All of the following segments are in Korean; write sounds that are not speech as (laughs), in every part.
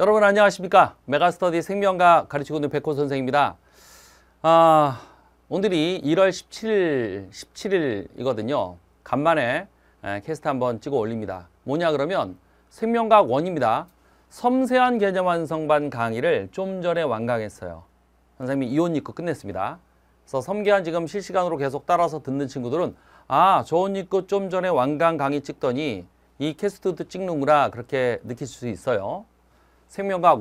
여러분 안녕하십니까 메가스터디 생명과 가르치고 있는 백호 선생입니다 아 오늘이 1월 17일 17일이거든요 간만에 에, 캐스트 한번 찍어 올립니다 뭐냐 그러면 생명과학 원입니다 섬세한 개념 완성반 강의를 좀 전에 완강했어요 선생님이 이혼 입고 끝냈습니다 그래서 섬계한 지금 실시간으로 계속 따라서 듣는 친구들은 아 좋은 입고 좀 전에 완강 강의 찍더니 이 캐스트도 찍는구나 그렇게 느낄수 있어요 생명과학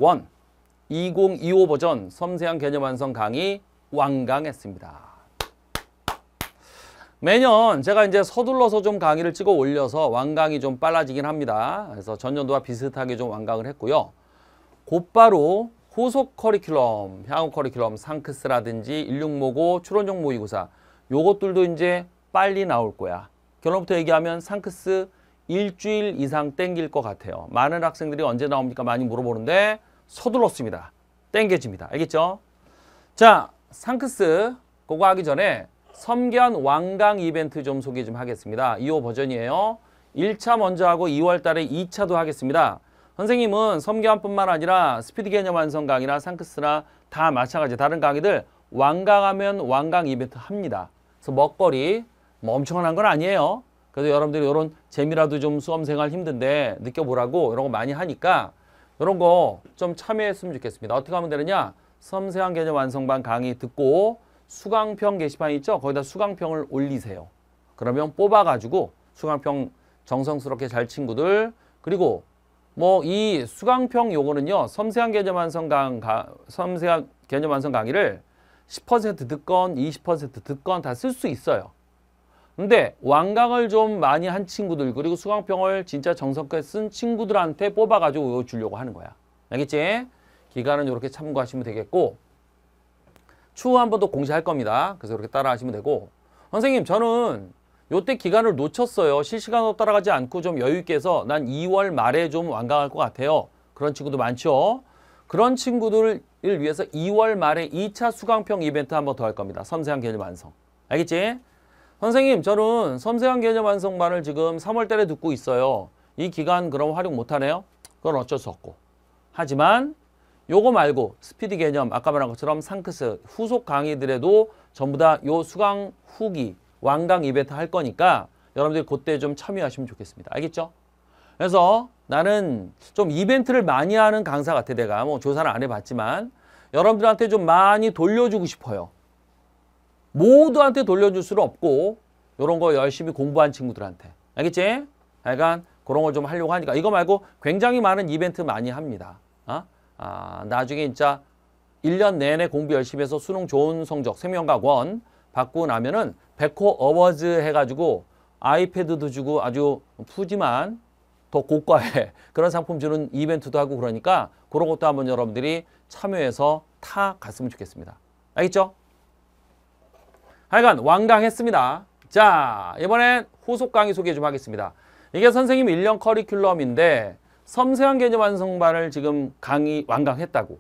1 2025 버전 섬세한 개념 완성 강의 완강했습니다. 매년 제가 이제 서둘러서 좀 강의를 찍어 올려서 완강이 좀 빨라지긴 합니다. 그래서 전년도와 비슷하게 좀 완강을 했고요. 곧바로 후속 커리큘럼, 향후 커리큘럼, 상크스라든지 일육모고, 추론형 모의고사 요것들도 이제 빨리 나올 거야. 결론부터 얘기하면 상크스 일주일 이상 땡길 것 같아요. 많은 학생들이 언제 나옵니까? 많이 물어보는데 서둘렀습니다. 땡겨집니다. 알겠죠? 자, 상크스 그거 하기 전에 섬기한완강 이벤트 좀 소개 좀 하겠습니다. 2호 버전이에요. 1차 먼저 하고 2월 달에 2차도 하겠습니다. 선생님은 섬견뿐만 기 아니라 스피드 개념 완성 강의나 상크스나 다 마찬가지 다른 강의들 완강하면완강 이벤트 합니다. 그래서 먹거리 뭐 엄청난 건 아니에요. 그래서 여러분들이 이런 재미라도 좀 수험생활 힘든데 느껴보라고 이런 거 많이 하니까 이런 거 좀 참여했으면 좋겠습니다. 어떻게 하면 되느냐? 섬세한 개념 완성반 강의 듣고 수강평 게시판 있죠? 거기다 수강평을 올리세요. 그러면 뽑아가지고 수강평 정성스럽게 잘 친구들 그리고 뭐 이 수강평 요거는요. 섬세한 개념 완성 강 가, 섬세한 개념 완성 강의를 10% 듣건 20% 듣건 다 쓸 수 있어요. 근데 완강을 좀 많이 한 친구들 그리고 수강평을 진짜 정성껏 쓴 친구들한테 뽑아가지고 주려고 하는 거야. 알겠지? 기간은 이렇게 참고하시면 되겠고 추후 한 번 더 공시할 겁니다. 그래서 이렇게 따라하시면 되고 선생님 저는 요때 기간을 놓쳤어요. 실시간으로 따라가지 않고 좀 여유 있게 해서 난 2월 말에 좀 완강할 것 같아요. 그런 친구도 많죠. 그런 친구들을 위해서 2월 말에 2차 수강평 이벤트 한 번 더 할 겁니다. 섬세한 개념 완성. 알겠지? 선생님 저는 섬세한 개념 완성반을 지금 3월달에 듣고 있어요. 이 기간 그럼 활용 못하네요. 그건 어쩔 수 없고. 하지만 요거 말고 스피디 개념 아까 말한 것처럼 상크스 후속 강의들에도 전부 다 요 수강 후기 왕강 이벤트 할 거니까 여러분들이 그때 좀 참여하시면 좋겠습니다. 알겠죠? 그래서 나는 좀 이벤트를 많이 하는 강사 같아 내가 뭐 조사를 안 해봤지만 여러분들한테 좀 많이 돌려주고 싶어요. 모두한테 돌려줄 수는 없고 이런 거 열심히 공부한 친구들한테 알겠지? 약간 그런 걸 좀 하려고 하니까 이거 말고 굉장히 많은 이벤트 많이 합니다. 어? 아, 나중에 진짜 1년 내내 공부 열심히 해서 수능 좋은 성적 생명과원 받고 나면은 백호 어워즈 해가지고 아이패드도 주고 아주 푸짐한 더 고가의 (laughs) 그런 상품 주는 이벤트도 하고 그러니까 그런 것도 한번 여러분들이 참여해서 타 갔으면 좋겠습니다. 알겠죠? 하여간 완강했습니다. 자, 이번엔 후속 강의 소개 좀 하겠습니다. 이게 선생님 일년 커리큘럼인데 섬세한 개념 완성반을 지금 강의 완강했다고.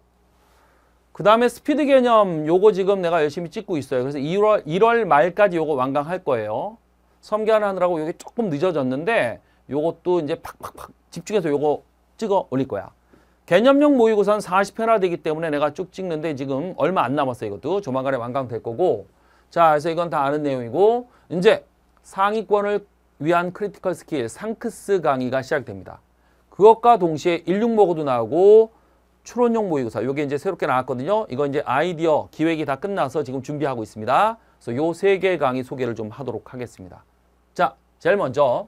그 다음에 스피드 개념 요거 지금 내가 열심히 찍고 있어요. 그래서 1월, 1월 말까지 요거 완강할 거예요. 섬계하느라고 요게 조금 늦어졌는데 요것도 이제 팍팍팍 집중해서 요거 찍어 올릴 거야. 개념용 모의고사는 4 0편화 되기 때문에 내가 쭉 찍는데 지금 얼마 안 남았어요. 이것도 조만간에 완강될 거고 자, 그래서 이건 다 아는 내용이고 이제 상위권을 위한 크리티컬 스킬 상크스 강의가 시작됩니다. 그것과 동시에 16모고도 나오고 추론용 모의고사 이게 이제 새롭게 나왔거든요. 이건 이제 아이디어 기획이 다 끝나서 지금 준비하고 있습니다. 그래서 요 세 개 강의 소개를 좀 하도록 하겠습니다. 자, 제일 먼저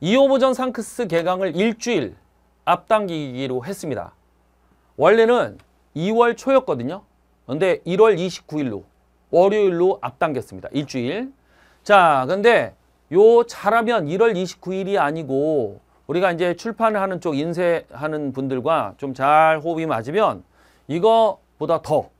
이오보전 상크스 개강을 일주일 앞당기기로 했습니다. 원래는 2월 초였거든요. 그런데 1월 29일로 월요일로 앞당겼습니다. 일주일. 자, 근데 요 잘하면 1월 29일이 아니고 우리가 이제 출판을 하는 쪽 인쇄하는 분들과 좀 잘 호흡이 맞으면 이거보다 더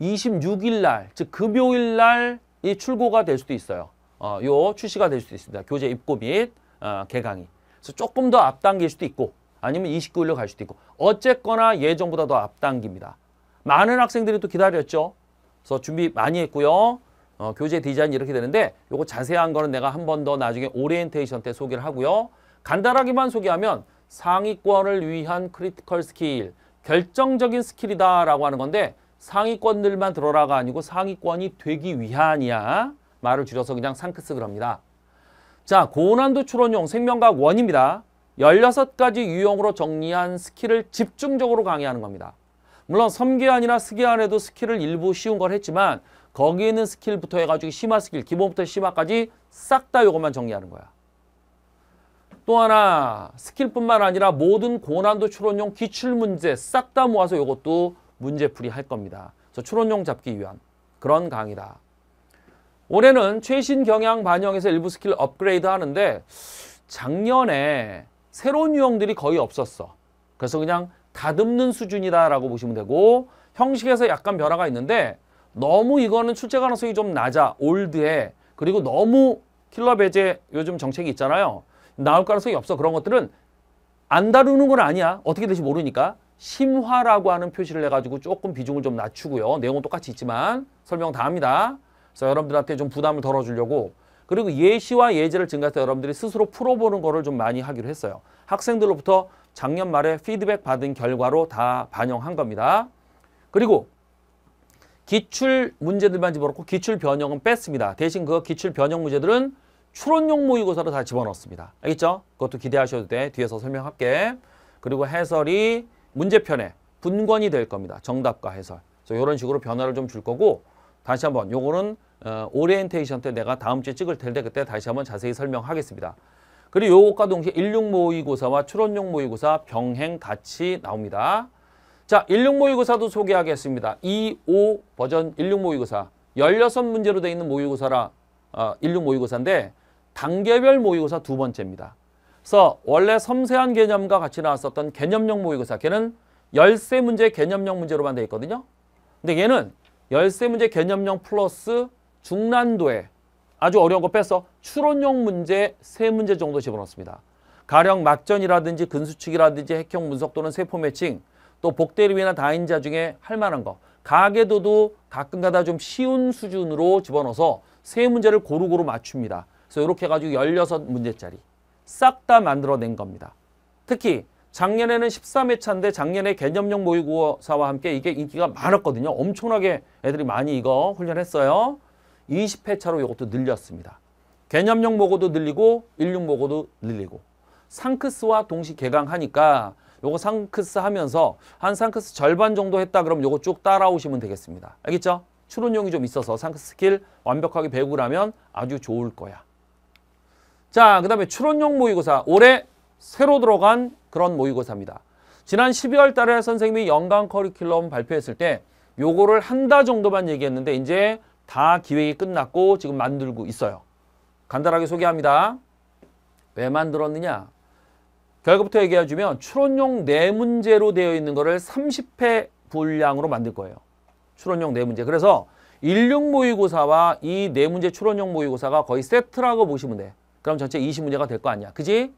26일 날, 즉 금요일 날이 출고가 될 수도 있어요. 어, 요 출시가 될 수도 있습니다. 교재 입고 및 어, 개강이. 그래서 조금 더 앞당길 수도 있고 아니면 29일로 갈 수도 있고 어쨌거나 예정보다 더 앞당깁니다. 많은 학생들이 또 기다렸죠. 그래서 준비 많이 했고요. 어, 교재 디자인 이렇게 되는데 요거 자세한 거는 내가 한 번 더 나중에 오리엔테이션 때 소개를 하고요. 간단하게만 소개하면 상위권을 위한 크리티컬 스킬, 결정적인 스킬이다라고 하는 건데 상위권들만 들어라가 아니고 상위권이 되기 위한이야. 말을 줄여서 그냥 상크스를 합니다. 자, 고난도 추론용 생명과학 원입니다. 16가지 유형으로 정리한 스킬을 집중적으로 강의하는 겁니다. 물론 섬기안이나스기안에도 스킬을 일부 쉬운 걸 했지만 거기에 있는 스킬부터 해가지고 심화 스킬, 기본부터 심화까지 싹 다 이것만 정리하는 거야. 또 하나 스킬뿐만 아니라 모든 고난도 추론용 기출문제 싹 다 모아서 이것도 문제풀이 할 겁니다. 그래서 추론용 잡기 위한 그런 강의다. 올해는 최신 경향 반영해서 일부 스킬 업그레이드 하는데 작년에 새로운 유형들이 거의 없었어. 그래서 그냥 다듬는 수준이다라고 보시면 되고 형식에서 약간 변화가 있는데 너무 이거는 출제 가능성이 좀 낮아 올드해 그리고 너무 킬러 배제 요즘 정책이 있잖아요 나올 가능성이 없어 그런 것들은 안 다루는 건 아니야 어떻게 될지 모르니까 심화라고 하는 표시를 해가지고 조금 비중을 좀 낮추고요 내용은 똑같이 있지만 설명 다 합니다 그래서 여러분들한테 좀 부담을 덜어주려고 그리고 예시와 예제를 증가해서 여러분들이 스스로 풀어보는 거를 좀 많이 하기로 했어요 학생들로부터 작년 말에 피드백 받은 결과로 다 반영한 겁니다. 그리고 기출 문제들만 집어넣고 기출 변형은 뺐습니다. 대신 그 기출 변형 문제들은 추론용 모의고사로 다 집어넣었습니다. 알겠죠? 그것도 기대하셔도 돼. 뒤에서 설명할게. 그리고 해설이 문제편에 분권이 될 겁니다. 정답과 해설. 그래서 이런 식으로 변화를 좀 줄 거고 다시 한번 요거는 어, 오리엔테이션 때 내가 다음 주에 찍을 텐데 그때 다시 한번 자세히 설명하겠습니다. 그리고 요것과 동시에 16 모의고사와 추론용 모의고사 병행 같이 나옵니다. 자, 16 모의고사도 소개하겠습니다. 2, 5 버전 16 모의고사. 16문제로 되어 있는 모의고사라 어, 16 모의고사인데 단계별 모의고사 두 번째입니다. 그래서 원래 섬세한 개념과 같이 나왔었던 개념용 모의고사 걔는 열세 문제 개념용 문제로만 되어 있거든요. 근데 얘는 열세 문제 개념용 플러스 중난도에 아주 어려운 거빼어 추론용 문제 세 문제 정도 집어넣습니다. 가령 막전이라든지 근수축이라든지 핵형 분석 또는 세포 매칭 또 복대립이나 다인자 중에 할 만한 거 가계도도 가끔가다 좀 쉬운 수준으로 집어넣어서 세 문제를 고루고루 맞춥니다. 그래서 이렇게 해가지고 16문제짜리 싹 다 만들어낸 겁니다. 특히 작년에는 13회차인데 작년에 개념용 모의고사와 함께 이게 인기가 많았거든요. 엄청나게 애들이 많이 이거 훈련했어요. 20회 차로 이것도 늘렸습니다. 개념용 모고도 늘리고 일륜 모고도 늘리고 상크스와 동시 개강하니까 요거 상크스 하면서 한 상크스 절반 정도 했다 그럼 요거 쭉 따라오시면 되겠습니다. 알겠죠? 추론용이 좀 있어서 상크스 스킬 완벽하게 배우라면 아주 좋을 거야. 자, 그 다음에 추론용 모의고사 올해 새로 들어간 그런 모의고사입니다. 지난 12월 달에 선생님이 연간 커리큘럼 발표했을 때 요거를 한 달 정도만 얘기했는데 이제 다 기획이 끝났고 지금 만들고 있어요. 간단하게 소개합니다. 왜 만들었느냐? 결과부터 얘기해 주면 추론용 네문제로 되어 있는 거를 30회 분량으로 만들 거예요. 추론용 네문제. 그래서 16 모의고사와 이 네문제 추론용 모의고사가 거의 세트라고 보시면 돼. 그럼 전체 20문제가 될 거 아니야. 그지?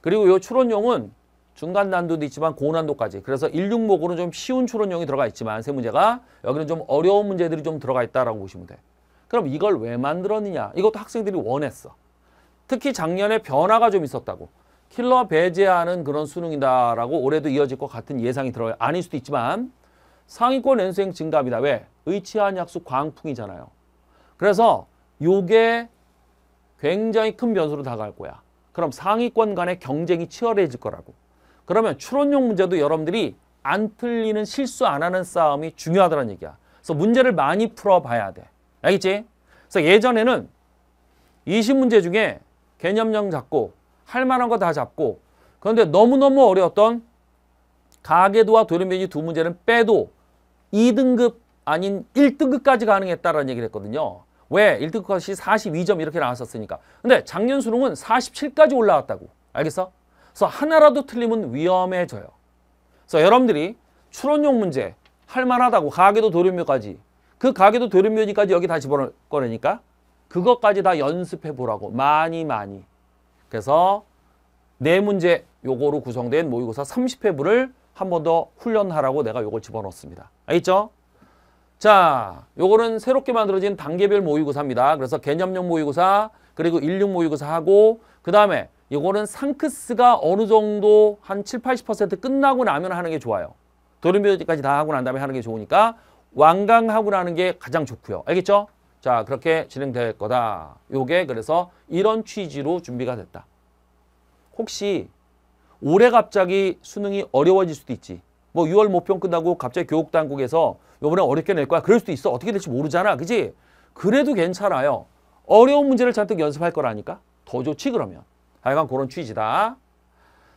그리고 이 추론용은 중간 난도도 있지만 고난도까지 그래서 166호는 좀 쉬운 추론형이 들어가 있지만 세 문제가 여기는 좀 어려운 문제들이 좀 들어가 있다라고 보시면 돼. 그럼 이걸 왜 만들었느냐? 이것도 학생들이 원했어. 특히 작년에 변화가 좀 있었다고. 킬러 배제하는 그런 수능이다라고 올해도 이어질 것 같은 예상이 들어요. 아닐 수도 있지만 상위권 연수생 증가합니다. 왜? 의치한 약수 광풍이잖아요. 그래서 요게 굉장히 큰 변수로 다가올 거야. 그럼 상위권 간의 경쟁이 치열해질 거라고. 그러면 추론용 문제도 여러분들이 안 틀리는 실수 안 하는 싸움이 중요하다는 얘기야. 그래서 문제를 많이 풀어봐야 돼. 알겠지? 그래서 예전에는 20문제 중에 개념형 잡고 할 만한 거 다 잡고 그런데 너무너무 어려웠던 가계도와 도련변이 두 문제는 빼도 2등급 아닌 1등급까지 가능했다라는 얘기를 했거든요. 왜? 1등급 컷이 42점 이렇게 나왔었으니까. 근데 작년 수능은 47까지 올라왔다고. 알겠어? 그래서 하나라도 틀리면 위험해져요. 그래서 여러분들이 추론용 문제 할만하다고 가계도 도련묘까지그 가계도 도련묘지까지 여기 다시 보낼 거니까 그것까지 다 연습해 보라고 많이 많이 그래서 네 문제 요거로 구성된 모의고사 30회부를 한 번 더 훈련하라고 내가 요걸 집어넣었습니다. 알겠죠? 자, 요거는 새롭게 만들어진 단계별 모의고사입니다. 그래서 개념형 모의고사, 그리고 16 모의고사하고 그 다음에 이거는 상크스가 어느 정도 한 7, 80% 끝나고 나면 하는 게 좋아요. 도르미까지다 하고 난 다음에 하는 게 좋으니까 완강하고 나는 게 가장 좋고요. 알겠죠? 자 그렇게 진행될 거다. 요게 그래서 이런 취지로 준비가 됐다. 혹시 올해 갑자기 수능이 어려워질 수도 있지. 뭐 6월 모평 끝나고 갑자기 교육당국에서 요번에 어렵게 낼 거야. 그럴 수도 있어. 어떻게 될지 모르잖아. 그지? 그래도 괜찮아요. 어려운 문제를 잔뜩 연습할 거라니까. 더 좋지 그러면. 하여간 그런 취지다.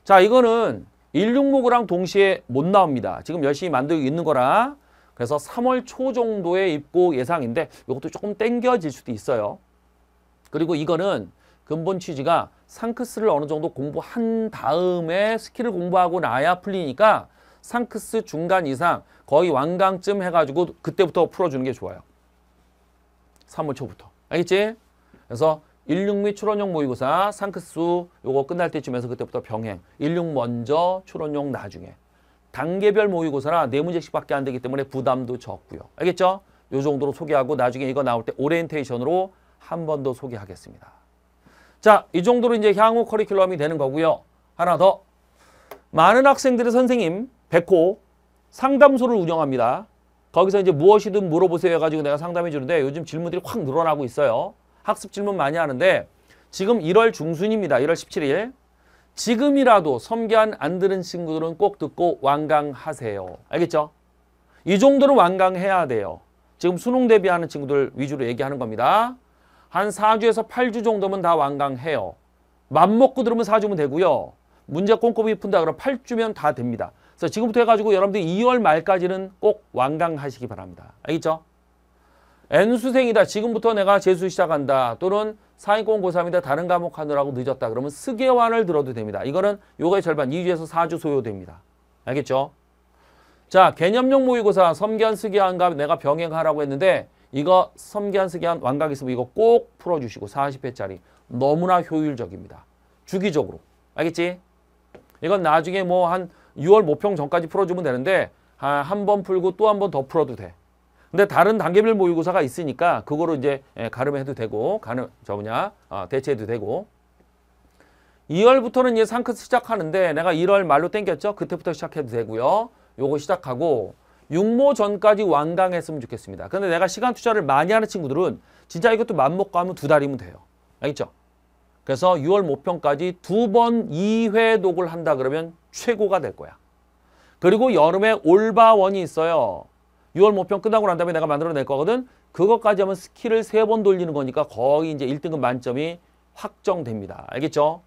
자 이거는 166호랑 동시에 못 나옵니다. 지금 열심히 만들고 있는 거라 그래서 3월 초 정도에 입고 예상인데 이것도 조금 땡겨질 수도 있어요. 그리고 이거는 근본 취지가 상크스를 어느 정도 공부한 다음에 스킬을 공부하고 나야 풀리니까 상크스 중간 이상 거의 완강쯤 해가지고 그때부터 풀어주는 게 좋아요. 3월 초부터. 알겠지? 그래서 16및 추론형 모의고사 상크수 요거 끝날 때쯤에서 그때부터 병행 16 먼저 추론용 나중에 단계별 모의고사라 네 문제씩밖에 안 되기 때문에 부담도 적고요. 알겠죠? 요 정도로 소개하고 나중에 이거 나올 때 오리엔테이션으로 한 번 더 소개하겠습니다. 자, 이 정도로 이제 향후 커리큘럼이 되는 거고요. 하나 더. 많은 학생들의 선생님 백호 상담소를 운영합니다. 거기서 이제 무엇이든 물어보세요 해가지고 내가 상담해 주는데 요즘 질문들이 확 늘어나고 있어요. 학습 질문 많이 하는데 지금 1월 중순입니다. 1월 17일. 지금이라도 섬기안안 들은 친구들은 꼭 듣고 완강하세요. 알겠죠? 이정도로 완강해야 돼요. 지금 수능 대비하는 친구들 위주로 얘기하는 겁니다. 한 4주에서 8주 정도면 다 완강해요. 맘 먹고 들으면 4주면 되고요. 문제 꼼꼼히 푼다 그러면 8주면 다 됩니다. 그래서 지금부터 해가지고 여러분들 2월 말까지는 꼭 완강하시기 바랍니다. 알겠죠? N수생이다. 지금부터 내가 재수 시작한다. 또는 사인권 고3이다. 다른 과목 하느라고 늦었다. 그러면 스계환을 들어도 됩니다. 이거는 요거의 절반 2주에서 4주 소요됩니다. 알겠죠? 자, 개념용 모의고사 섬기한 스계환과 내가 병행하라고 했는데 이거 섬기한 스계환 완각 있으면 이거 꼭 풀어주시고 40회짜리 너무나 효율적입니다. 주기적으로. 알겠지? 이건 나중에 뭐 한 6월 모평 전까지 풀어주면 되는데 한 번 풀고 또 한 번 더 풀어도 돼. 근데 다른 단계별 모의고사가 있으니까 그거로 이제 예, 가름해도 되고 가름 저 뭐냐 아, 대체해도 되고 2월부터는 이제 상급 시작하는데 내가 1월 말로 땡겼죠? 그때부터 시작해도 되고요. 요거 시작하고 육모 전까지 완강했으면 좋겠습니다. 근데 내가 시간 투자를 많이 하는 친구들은 진짜 이것도 맘먹고 하면 두 달이면 돼요. 알겠죠? 그래서 6월 모평까지 두 번 2회 녹을 한다 그러면 최고가 될 거야. 그리고 여름에 올바원이 있어요. 6월 모평 끝나고 난 다음에 내가 만들어낼 거거든. 그것까지 하면 스킬을 세 번 돌리는 거니까 거의 이제 1등급 만점이 확정됩니다. 알겠죠?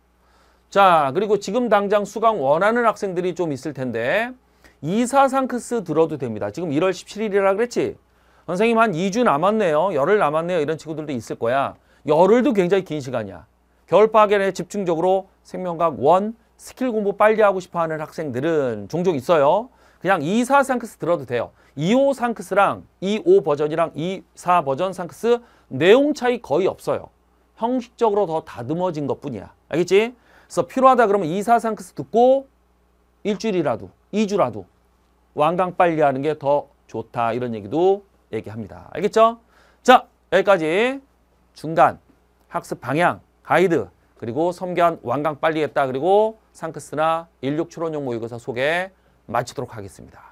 자, 그리고 지금 당장 수강 원하는 학생들이 좀 있을 텐데 이사상크스 들어도 됩니다. 지금 1월 17일이라 그랬지? 선생님 한 2주 남았네요. 열흘 남았네요. 이런 친구들도 있을 거야. 열흘도 굉장히 긴 시간이야. 겨울방학에 집중적으로 생명과원 스킬 공부 빨리 하고 싶어하는 학생들은 종종 있어요. 그냥 24 상크스 들어도 돼요. 25 상크스랑 25 버전이랑 24 버전 상크스 내용 차이 거의 없어요. 형식적으로 더 다듬어진 것뿐이야. 알겠지? 그래서 필요하다 그러면 24 상크스 듣고 일주일이라도 2주라도 완강 빨리 하는 게 더 좋다 이런 얘기도 얘기합니다. 알겠죠? 자 여기까지 중간 학습 방향 가이드 그리고 섬견 완강 빨리 했다 그리고 상크스나 16 추론용 모의고사 소개 마치도록 하겠습니다.